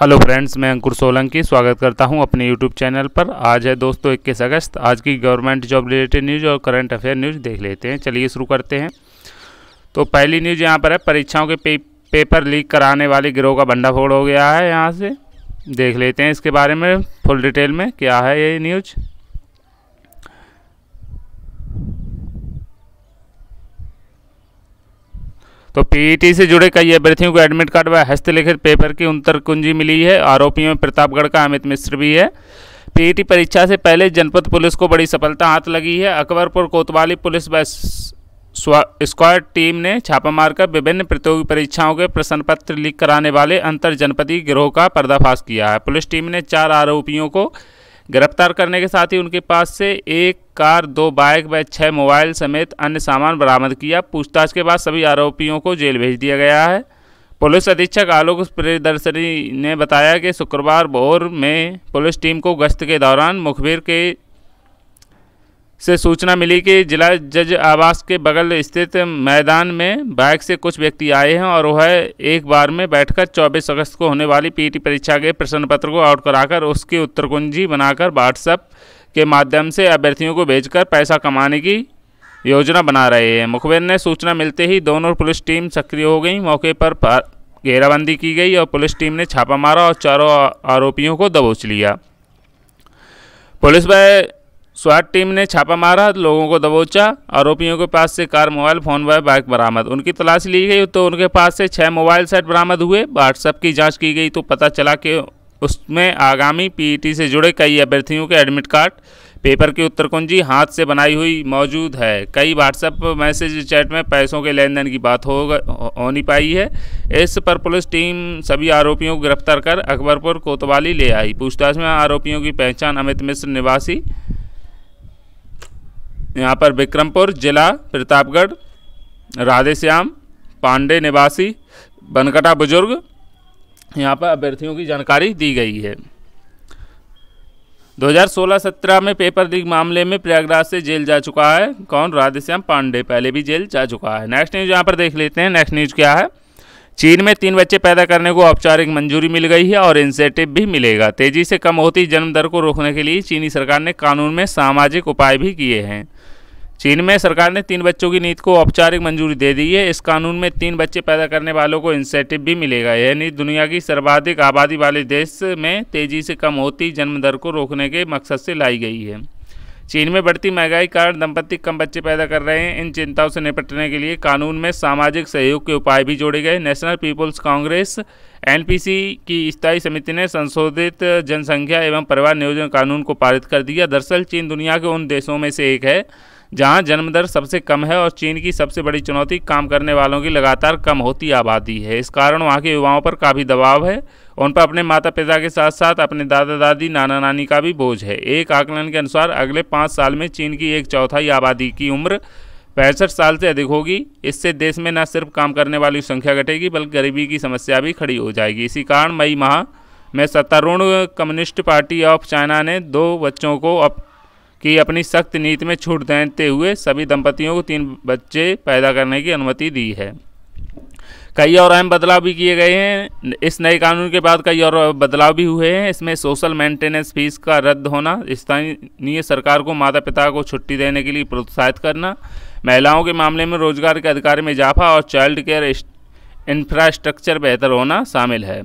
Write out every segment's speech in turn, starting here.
hello friends मैं अंकुर सोलंकी स्वागत करता हूं अपने यूट्यूब चैनल पर आज है दोस्तों इक्कीस अगस्त आज की गवर्नमेंट जॉब रिलेटेड न्यूज़ और करंट अफेयर न्यूज़ देख लेते हैं चलिए शुरू करते हैं तो पहली न्यूज़ यहां पर है परीक्षाओं के पे, पेपर लीक कराने वाले गिरोह का भंडाफोड़ हो गया है यहाँ से देख लेते हैं इसके बारे में फुल डिटेल में क्या है ये न्यूज़ तो पीईटी e से जुड़े कई अभ्यर्थियों को एडमिट कार्ड व हस्तलिखित पेपर की उतर कुंजी मिली है आरोपियों में प्रतापगढ़ का अमित मिश्र भी है पीईटी e परीक्षा से पहले जनपद पुलिस को बड़ी सफलता हाथ लगी है अकबरपुर कोतवाली पुलिस व स्क्वाड टीम ने छापा मारकर विभिन्न प्रतियोगी परीक्षाओं के प्रश्न पत्र लीक कराने वाले अंतर जनपदी गिरोह का पर्दाफाश किया है पुलिस टीम ने चार आरोपियों को गिरफ्तार करने के साथ ही उनके पास से एक कार दो बाइक व छह मोबाइल समेत अन्य सामान बरामद किया पूछताछ के बाद सभी आरोपियों को जेल भेज दिया गया है पुलिस अधीक्षक आलोक प्रियदर्शनी ने बताया कि शुक्रवार भोर में पुलिस टीम को गश्त के दौरान मुखबिर के से सूचना मिली कि जिला जज आवास के बगल स्थित मैदान में बाइक से कुछ व्यक्ति आए हैं और वह एक बार में बैठकर 24 अगस्त को होने वाली पीटी परीक्षा के प्रश्न पत्र को आउट कराकर उसकी उत्तरकुंजी बनाकर व्हाट्सएप के माध्यम से अभ्यर्थियों को भेजकर पैसा कमाने की योजना बना रहे हैं मुखबिर ने सूचना मिलते ही दोनों पुलिस टीम सक्रिय हो गई मौके पर घेराबंदी की गई और पुलिस टीम ने छापा मारा और चारों आरोपियों को दबोच लिया पुलिस व स्वाद टीम ने छापा मारा लोगों को दबोचा आरोपियों के पास से कार मोबाइल फ़ोन व बाइक बरामद उनकी तलाशी ली गई तो उनके पास से छः मोबाइल सेट बरामद हुए व्हाट्सएप की जांच की गई तो पता चला कि उसमें आगामी पीईटी से जुड़े कई अभ्यर्थियों के एडमिट कार्ड पेपर की उत्तर कुंजी हाथ से बनाई हुई मौजूद है कई व्हाट्सएप मैसेज चैट में पैसों के लेन देन की बात हो होनी पाई है इस पर पुलिस टीम सभी आरोपियों को गिरफ्तार कर अकबरपुर कोतवाली ले आई पूछताछ में आरोपियों की पहचान अमित मिश्र निवासी यहाँ पर विक्रमपुर जिला प्रतापगढ़ राधेश्याम पांडे निवासी बनकटा बुजुर्ग यहाँ पर अभ्यर्थियों की जानकारी दी गई है 2016-17 में पेपर लीक मामले में प्रयागराज से जेल जा चुका है कौन राधेश्याम पांडे पहले भी जेल जा चुका है नेक्स्ट न्यूज़ यहाँ पर देख लेते हैं नेक्स्ट न्यूज़ क्या है चीन में तीन बच्चे पैदा करने को औपचारिक मंजूरी मिल गई है और इंसेंटिव भी मिलेगा तेजी से कम होती जन्म दर को रोकने के लिए चीनी सरकार ने कानून में सामाजिक उपाय भी किए हैं चीन में सरकार ने तीन बच्चों की नीति को औपचारिक मंजूरी दे दी है इस कानून में तीन बच्चे पैदा करने वालों को इंसेंटिव भी मिलेगा यह नीति दुनिया की सर्वाधिक आबादी वाले देश में तेजी से कम होती जन्म दर को रोकने के मकसद से लाई गई है चीन में बढ़ती महंगाई कारण दंपत्ति कम बच्चे पैदा कर रहे हैं इन चिंताओं से निपटने के लिए कानून में सामाजिक सहयोग के उपाय भी जोड़े गए नेशनल पीपुल्स कांग्रेस एनपीसी की स्थायी समिति ने संशोधित जनसंख्या एवं परिवार नियोजन कानून को पारित कर दिया दरअसल चीन दुनिया के उन देशों में से एक है जहां जन्मदर सबसे कम है और चीन की सबसे बड़ी चुनौती काम करने वालों की लगातार कम होती आबादी है इस कारण वहां के युवाओं पर काफ़ी दबाव है उन पर अपने माता पिता के साथ साथ अपने दादा दादी नाना नानी का भी बोझ है एक आकलन के अनुसार अगले पाँच साल में चीन की एक चौथाई आबादी की उम्र पैंसठ साल से अधिक होगी इससे देश में न सिर्फ काम करने वाली संख्या घटेगी बल्कि गरीबी की समस्या भी खड़ी हो जाएगी इसी कारण मई माह में सत्तारूढ़ कम्युनिस्ट पार्टी ऑफ चाइना ने दो बच्चों को अप की अपनी सख्त नीति में छूट देते हुए सभी दंपतियों को तीन बच्चे पैदा करने की अनुमति दी है कई और अहम बदलाव भी किए गए हैं इस नए कानून के बाद कई और बदलाव भी हुए हैं इसमें सोशल मेंटेनेंस फीस का रद्द होना स्थानीय सरकार को माता पिता को छुट्टी देने के लिए प्रोत्साहित करना महिलाओं के मामले में रोजगार के अधिकार में इजाफा और चाइल्ड केयर इंफ्रास्ट्रक्चर बेहतर होना शामिल है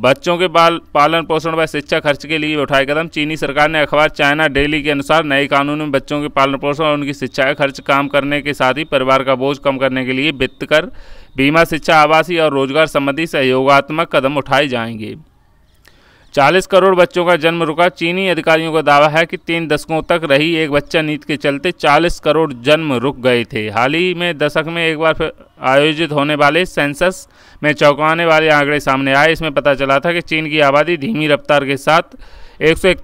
बच्चों के बाल पालन पोषण व शिक्षा खर्च के लिए उठाए कदम चीनी सरकार ने अखबार चाइना डेली के अनुसार नए कानून में बच्चों के पालन पोषण और उनकी शिक्षा का खर्च काम करने के साथ ही परिवार का बोझ कम करने के लिए वित्त कर बीमा शिक्षा आवासीय और रोजगार संबंधी सहयोगात्मक कदम उठाए जाएंगे 40 करोड़ बच्चों का जन्म रुका चीनी अधिकारियों का दावा है कि तीन दशकों तक रही एक बच्चा नीति के चलते 40 करोड़ जन्म रुक गए थे हाल ही में दशक में एक बार फिर आयोजित होने वाले सेंसस में चौंकाने वाले आंकड़े सामने आए इसमें पता चला था कि चीन की आबादी धीमी रफ्तार के साथ एक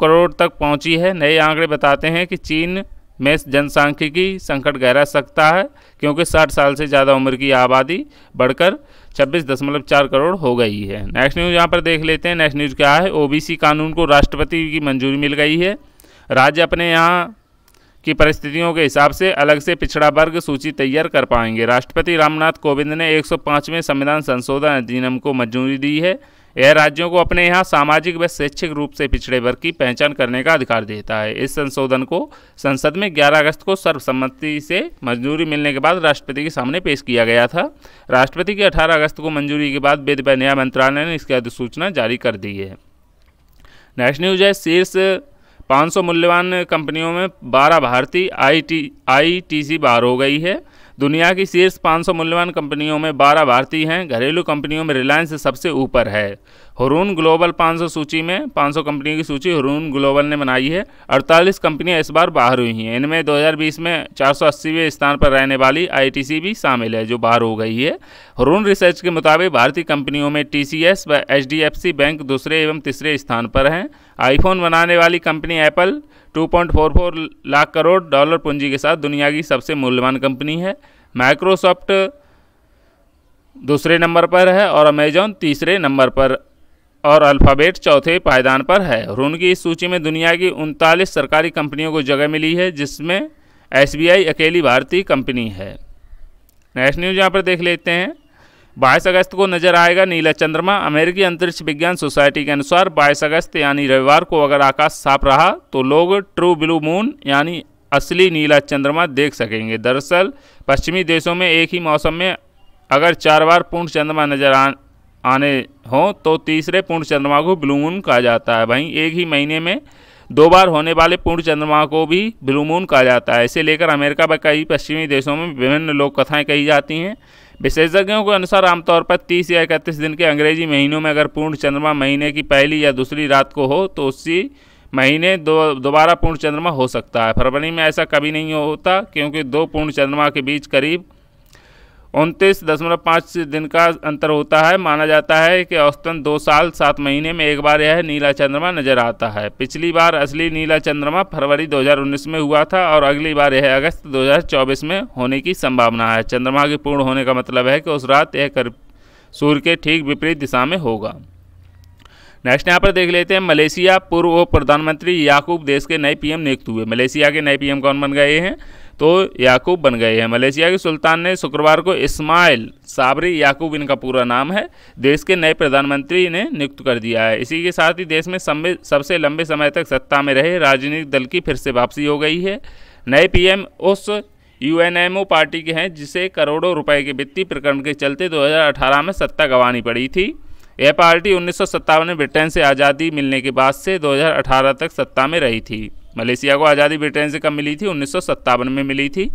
करोड़ तक पहुँची है नए आंकड़े बताते हैं कि चीन में जनसांख्यिकी संकट गहरा सकता है क्योंकि साठ साल से ज़्यादा उम्र की आबादी बढ़कर छब्बीस दशमलव चार करोड़ हो गई है नेक्स्ट न्यूज़ यहाँ पर देख लेते हैं नेक्स्ट न्यूज़ क्या है ओबीसी कानून को राष्ट्रपति की मंजूरी मिल गई है राज्य अपने यहाँ की परिस्थितियों के हिसाब से अलग से पिछड़ा वर्ग सूची तैयार कर पाएंगे राष्ट्रपति रामनाथ कोविंद ने 105वें संविधान संशोधन अधिनियम को मंजूरी दी है यह राज्यों को अपने यहाँ सामाजिक व शैक्षिक रूप से पिछड़े वर्ग की पहचान करने का अधिकार देता है इस संशोधन को संसद में 11 अगस्त को सर्वसम्मति से मंजूरी मिलने के बाद राष्ट्रपति के सामने पेश किया गया था राष्ट्रपति की 18 अगस्त को मंजूरी के बाद वेद व न्याय मंत्रालय ने इसकी अधिसूचना जारी कर दी है नेशनल न्यूज है शीर्ष पाँच मूल्यवान कंपनियों में बारह भारतीय आई टी हो गई है दुनिया की शीर्ष 500 मूल्यवान कंपनियों में 12 भारतीय हैं घरेलू कंपनियों में रिलायंस सबसे ऊपर है हरून ग्लोबल 500 सूची में 500 कंपनियों की सूची हरून ग्लोबल ने बनाई है 48 कंपनियां इस बार बाहर हुई हैं इनमें 2020 में 480वें स्थान पर रहने वाली सी भी शामिल है जो बाहर हो गई है हरून रिसर्च के मुताबिक भारतीय कंपनियों में एस व सी बैंक दूसरे एवं तीसरे स्थान पर हैं आईफोन बनाने वाली company Apple 2.44 lakh crore dollar पूंजी के साथ दुनिया की सबसे मूल्यवान कंपनी है माइक्रोसॉफ्ट दूसरे नंबर पर है और अमेजॉन तीसरे नंबर पर और अल्फ़ाबेट चौथे पायदान पर है और उनकी इस सूची में दुनिया की उनतालीस सरकारी कंपनियों को जगह मिली है जिसमें एसबीआई अकेली भारतीय कंपनी है नेक्स्ट न्यूज यहाँ पर देख लेते हैं बाईस अगस्त को नजर आएगा नीला चंद्रमा अमेरिकी अंतरिक्ष विज्ञान सोसाइटी के अनुसार बाईस अगस्त यानी रविवार को अगर आकाश साफ रहा तो लोग ट्रू ब्लू मून यानी असली नीला चंद्रमा देख सकेंगे दरअसल पश्चिमी देशों में एक ही मौसम में अगर चार बार पूर्ण चंद्रमा नजर आ, आने हों तो तीसरे पूर्ण चंद्रमा को ब्लू मून कहा जाता है वहीं एक ही महीने में दो बार होने वाले पूर्ण चंद्रमा को भी ब्लू मून कहा जाता है इसे लेकर अमेरिका व कई पश्चिमी देशों में विभिन्न लोक कथाएँ कही जाती हैं विशेषज्ञों के अनुसार आमतौर पर 30 या इकतीस दिन के अंग्रेजी महीनों में अगर पूर्ण चंद्रमा महीने की पहली या दूसरी रात को हो तो उसी महीने दो दोबारा पूर्ण चंद्रमा हो सकता है फरवरी में ऐसा कभी नहीं होता क्योंकि दो पूर्ण चंद्रमा के बीच करीब उनतीस दशमलव पाँच दिन का अंतर होता है माना जाता है कि औसतन दो साल सात महीने में एक बार यह नीला चंद्रमा नजर आता है पिछली बार असली नीला चंद्रमा फरवरी 2019 में हुआ था और अगली बार यह अगस्त 2024 में होने की संभावना है चंद्रमा के पूर्ण होने का मतलब है कि उस रात यह सूर्य के ठीक विपरीत दिशा में होगा नेक्स्ट यहाँ पर देख लेते हैं मलेशिया पूर्व प्रधानमंत्री याकूब देश के नए पीएम नियुक्त हुए मलेशिया के नए पीएम कौन बन गए हैं तो याकूब बन गए हैं मलेशिया के सुल्तान ने शुक्रवार को इस्माइल साबरी याकूब इनका पूरा नाम है देश के नए प्रधानमंत्री ने नियुक्त कर दिया है इसी के साथ ही देश में सबसे लंबे समय तक सत्ता में रहे राजनीतिक दल की फिर से वापसी हो गई है नए पी उस यूएनएमओ पार्टी के हैं जिसे करोड़ों रुपए के वित्तीय प्रकरण के चलते 2018 में सत्ता गंवानी पड़ी थी यह पार्टी उन्नीस में ब्रिटेन से आज़ादी मिलने के बाद से 2018 तक सत्ता में रही थी मलेशिया को आज़ादी ब्रिटेन से कब मिली थी उन्नीस में मिली थी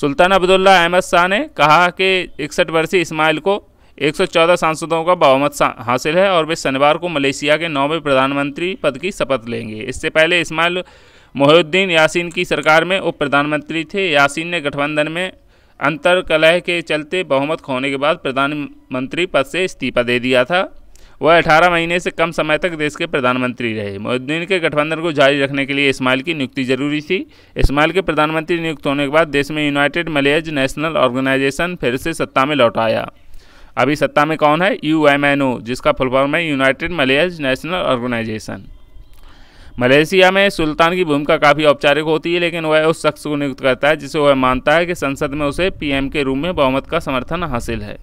सुल्तान अब्दुल्ला अहमद शाह ने कहा कि इकसठ वर्षीय इस्माइल को 114 सांसदों का बहुमत हासिल है और वे शनिवार को मलेशिया के नौवें प्रधानमंत्री पद की शपथ लेंगे इससे पहले इस्माइल मोहुद्दीन यासीन की सरकार में उप प्रधानमंत्री थे यासीन ने गठबंधन में अंतर कलह के चलते बहुमत खोने के बाद प्रधानमंत्री पद से इस्तीफा दे दिया था वह अठारह महीने से कम समय तक देश के प्रधानमंत्री रहे मोहद्दीन के गठबंधन को जारी रखने के लिए इस्माइल की नियुक्ति जरूरी थी इस्माइल के प्रधानमंत्री नियुक्त होने के बाद देश में यूनाइटेड मलेज नेशनल ऑर्गेनाइजेशन फिर से सत्ता में लौट आया अभी सत्ता में कौन है यू एम एन ओ जिसका फुलफॉर्म है United Malays National Organisation Malaysia में सुल्तान की भूमिका काफ़ी औपचारिक होती है लेकिन वह उस शख्स को नियुक्त करता है जिसे वह मानता है कि संसद में उसे पीएम के रूप में बहुमत का समर्थन हासिल है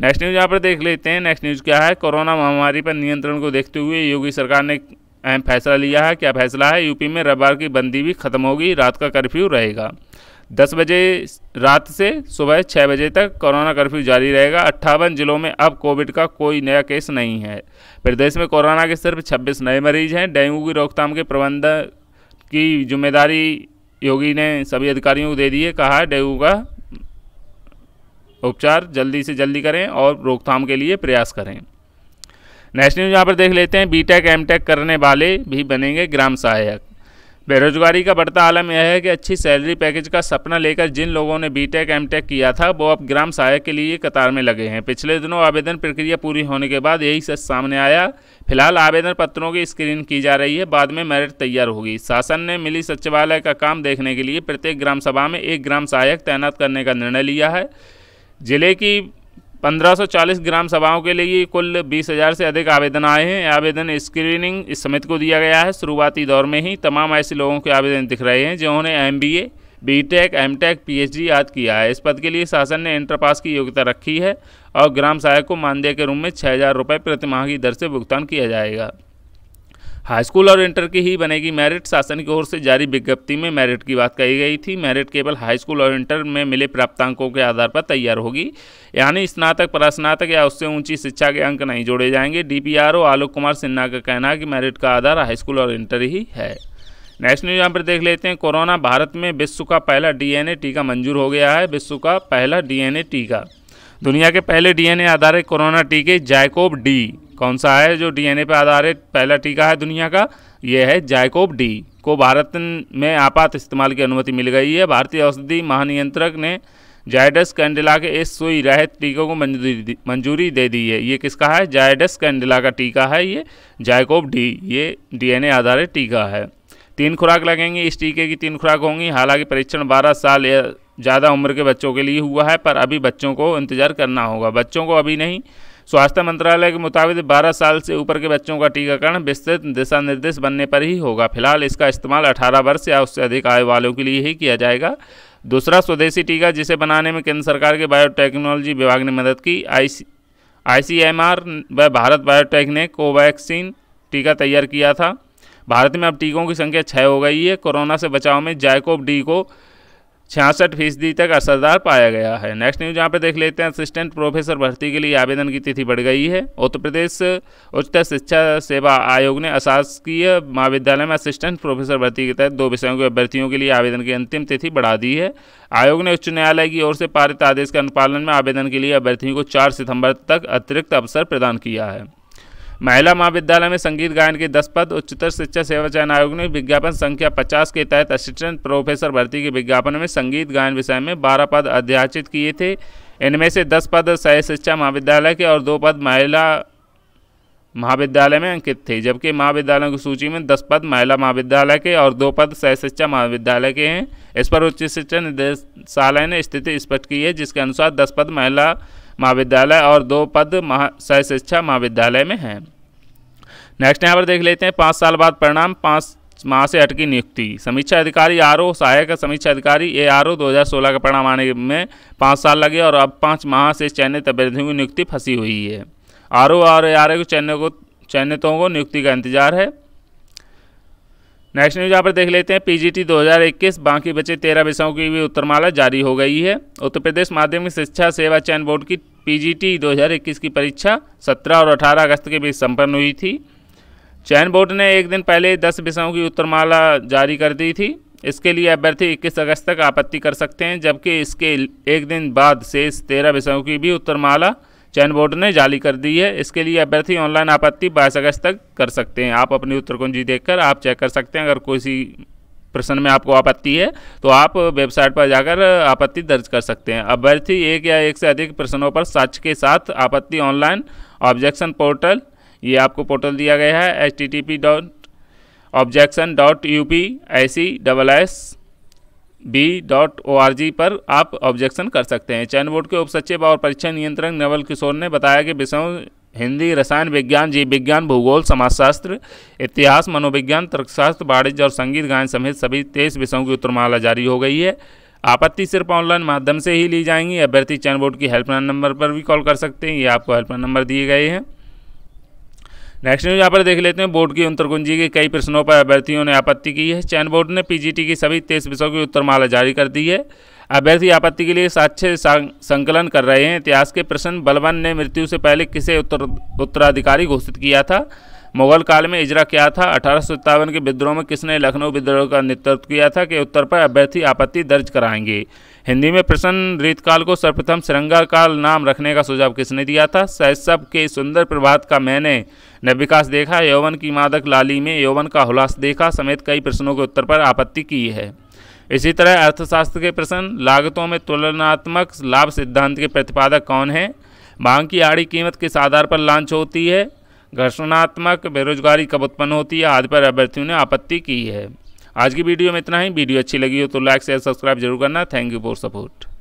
नेक्स्ट न्यूज़ यहाँ पर देख लेते हैं नेक्स्ट न्यूज़ क्या है कोरोना महामारी पर नियंत्रण को देखते हुए योगी सरकार ने अहम फैसला लिया है क्या फैसला है यूपी में रविवार की बंदी भी खत्म होगी रात का कर्फ्यू रहेगा दस बजे रात से सुबह छः बजे तक कोरोना कर्फ्यू जारी रहेगा अट्ठावन जिलों में अब कोविड का कोई नया केस नहीं है प्रदेश में कोरोना के सिर्फ 26 नए मरीज हैं डेंगू की रोकथाम के प्रबंधन की जिम्मेदारी योगी ने सभी अधिकारियों को दे दी है कहा डेंगू का उपचार जल्दी से जल्दी करें और रोकथाम के लिए प्रयास करें नेक्स्ट न्यूज यहाँ पर देख लेते हैं बीटेक एमटेक करने वाले भी बनेंगे ग्राम सहायक बेरोजगारी का बढ़ता आलम यह है कि अच्छी सैलरी पैकेज का सपना लेकर जिन लोगों ने बीटेक एमटेक किया था वो अब ग्राम सहायक के लिए कतार में लगे हैं पिछले दिनों आवेदन प्रक्रिया पूरी होने के बाद यही सच सामने आया फिलहाल आवेदन पत्रों की स्क्रीन की जा रही है बाद में मेरिट तैयार होगी शासन ने मिली सचिवालय का काम देखने के लिए प्रत्येक ग्राम सभा में एक ग्राम सहायक तैनात करने का निर्णय लिया है जिले की 1540 ग्राम सभाओं के लिए कुल 20,000 से अधिक आवेदन आए हैं आवेदन स्क्रीनिंग इस समिति को दिया गया है शुरुआती दौर में ही तमाम ऐसे लोगों के आवेदन दिख रहे हैं जिन्होंने M B A B tech M tech P H D आदि किया है इस पद के लिए शासन ने इंटर पास की योग्यता रखी है और ग्राम सहायक को मानदेय के रूप में छः हज़ार रुपये प्रतिमाह की दर से भुगतान किया जाएगा हाई स्कूल और इंटर की ही बनेगी मेरिट शासन की ओर से जारी विज्ञप्ति में मेरिट की बात कही गई थी मेरिट केवल हाई स्कूल और इंटर में मिले प्राप्तांकों के आधार पर तैयार होगी यानी स्नातक परास्नातक या उससे ऊंची शिक्षा के अंक नहीं जोड़े जाएंगे डीपीआरओ आलोक कुमार सिन्हा का कहना है कि मेरिट का आधार हाईस्कूल और इंटर ही है नेक्स्ट न्यूज यहाँ पर देख लेते हैं कोरोना भारत में विश्व का पहला डीएनए टीका मंजूर हो गया है विश्व का पहला डीएनए टीका दुनिया के पहले डीएनए आधारित कोरोना टीके जायकोब डी कौन सा है जो डीएनए पर आधारित पहला टीका है दुनिया का ये है जायकोब डी को भारत में आपात इस्तेमाल की अनुमति मिल गई है भारतीय औषधि महानियंत्रक ने जायडस कैंडिला के इस सुई रहित टीके को मंजूरी मंजूरी दे दी है ये किसका है जायडस कैंडिला का टीका है ये जायकोब डी ये डीएनए आधारित टीका है तीन खुराक लगेंगी इस टीके की तीन खुराक होंगी हालांकि परीक्षण 12 साल या ज़्यादा उम्र के बच्चों के लिए हुआ है पर अभी बच्चों को इंतज़ार करना होगा बच्चों को अभी नहीं स्वास्थ्य मंत्रालय के मुताबिक 12 साल से ऊपर के बच्चों का टीकाकरण विस्तृत दिशा निर्देश बनने पर ही होगा फिलहाल इसका इस्तेमाल 18 वर्ष या उससे अधिक आयु वालों के लिए ही किया जाएगा दूसरा स्वदेशी टीका जिसे बनाने में केंद्र सरकार के बायोटेक्नोलॉजी विभाग ने मदद की आई आईसीएमआर व भारत बायोटेक ने कोवैक्सीन टीका तैयार किया था भारत में अब टीकों की संख्या छः हो गई है कोरोना से बचाव में जायकोब डी को छियासठ फीसदी तक असरदार पाया गया है नेक्स्ट न्यूज यहाँ पे देख लेते हैं असिस्टेंट प्रोफेसर भर्ती के लिए आवेदन की तिथि बढ़ गई है उत्तर प्रदेश उच्चतर शिक्षा सेवा आयोग ने अशासकीय महाविद्यालय में असिस्टेंट प्रोफेसर भर्ती के तहत दो विषयों के अभ्यर्थियों के लिए आवेदन की अंतिम तिथि बढ़ा दी है आयोग ने उच्च न्यायालय की ओर से पारित आदेश के अनुपालन में आवेदन के लिए अभ्यर्थियों को चार सितम्बर तक अतिरिक्त अवसर प्रदान किया है महिला महाविद्यालय में संगीत गायन के दस पद उच्चतर शिक्षा सेवा चयन आयोग ने विज्ञापन संख्या पचास के तहत असिस्टेंट प्रोफेसर भर्ती के विज्ञापन में संगीत गायन विषय में बारह पद अध्याचित किए थे इनमें से दस पद सह शिक्षा महाविद्यालय के और दो पद महिला महाविद्यालय में अंकित थे जबकि महाविद्यालयों की सूची में दस पद महिला महाविद्यालय के और दो पद सह शिक्षा महाविद्यालय के हैं इस पर उच्च शिक्षा निदेशालय ने स्थिति स्पष्ट की है जिसके अनुसार दस पद महिला महाविद्यालय और दो पद महा सह शिक्षा महाविद्यालय में हैं नेक्स्ट यहाँ पर देख लेते हैं पाँच साल बाद परिणाम पाँच माह से अटकी नियुक्ति समीक्षा अधिकारी आर ओ सहायक समीक्षा अधिकारी ए आर ओ दो हज़ार सोलह का परिणाम आने में पाँच साल लगे और अब पाँच माह से चयनित अभ्यर्थियों की नियुक्ति फंसी हुई है आर ओ और ए आर ओ को चयनित को चयनितों को नियुक्ति का इंतजार है नेक्स्ट न्यूज यहाँ पर देख लेते हैं पीजीटी 2021 बाकी बचे तेरह विषयों की भी उत्तरमाला जारी हो गई है उत्तर प्रदेश माध्यमिक शिक्षा सेवा चयन बोर्ड की पीजीटी 2021 की परीक्षा 17 और 18 अगस्त के बीच संपन्न हुई थी चयन बोर्ड ने एक दिन पहले 10 विषयों की उत्तरमाला जारी कर दी थी इसके लिए अभ्यर्थी इक्कीस अगस्त तक आपत्ति कर सकते हैं जबकि इसके एक दिन बाद शेष तेरह विषयों की भी उत्तरमाला चयन बोर्ड ने जारी कर दी है इसके लिए अभ्यर्थी ऑनलाइन आपत्ति बाईस अगस्त तक कर सकते हैं आप अपनी उत्तर कुंजी देख आप चेक कर सकते हैं अगर किसी प्रश्न में आपको आपत्ति है तो आप वेबसाइट पर जाकर आपत्ति दर्ज कर सकते हैं अभ्यर्थी एक या एक से अधिक प्रश्नों पर सच के साथ आपत्ति ऑनलाइन ऑब्जेक्शन पोर्टल ये आपको पोर्टल दिया गया है H T T P dot objection dot U P I C double S B dot O R G पर आप ऑब्जेक्शन कर सकते हैं चयन बोर्ड के उप सचिव और परीक्षा नियंत्रक नवल किशोर ने बताया कि विषयों हिंदी रसायन विज्ञान जीव विज्ञान भूगोल समाजशास्त्र इतिहास मनोविज्ञान तर्कशास्त्र वाणिज्य और संगीत गायन समेत सभी तेईस विषयों की उत्तरमाला जारी हो गई है आपत्ति सिर्फ ऑनलाइन माध्यम से ही ली जाएंगी अभ्यर्थी चयन बोर्ड की हेल्पलाइन नंबर पर भी कॉल कर सकते हैं ये आपको हेल्पलाइन नंबर दिए गए हैं नेक्स्ट न्यूज यहाँ पर देख लेते हैं बोर्ड की अंतर्कुंजी के कई प्रश्नों पर अभ्यर्थियों ने आपत्ति की है चयन बोर्ड ने पीजीटी की सभी तेईस विषयों की उत्तरमाला जारी कर दी है अभ्यर्थी आपत्ति के लिए साक्ष्य संकलन कर रहे हैं इतिहास के प्रश्न बलवन ने मृत्यु से पहले किसे उत्तर उत्तराधिकारी घोषित किया था मुगल काल में इजरा क्या था अठारह के विद्रोह में किसने लखनऊ विद्रोह का नेतृत्व किया था कि उत्तर पर अभ्यर्थी आपत्ति दर्ज कराएंगे हिंदी में प्रसन्न रीतकाल को सर्वप्रथम श्रृंगार काल नाम रखने का सुझाव किसने दिया था सहसब के सुंदर प्रभात का मैंने नव विकास देखा यौवन की मादक लाली में यौवन का हुलास देखा समेत कई प्रश्नों के उत्तर पर आपत्ति की है इसी तरह अर्थशास्त्र के प्रश्न लागतों में तुलनात्मक लाभ सिद्धांत के प्रतिपादक कौन है मांग की आड़ी कीमत किस आधार पर लॉन्च होती है घर्षणात्मक बेरोजगारी कब उत्पन्न होती है आदि पर अभ्यर्थियों ने आपत्ति की है आज की वीडियो में इतना ही वीडियो अच्छी लगी हो तो लाइक शेयर सब्सक्राइब जरूर करना थैंक यू फॉर सपोर्ट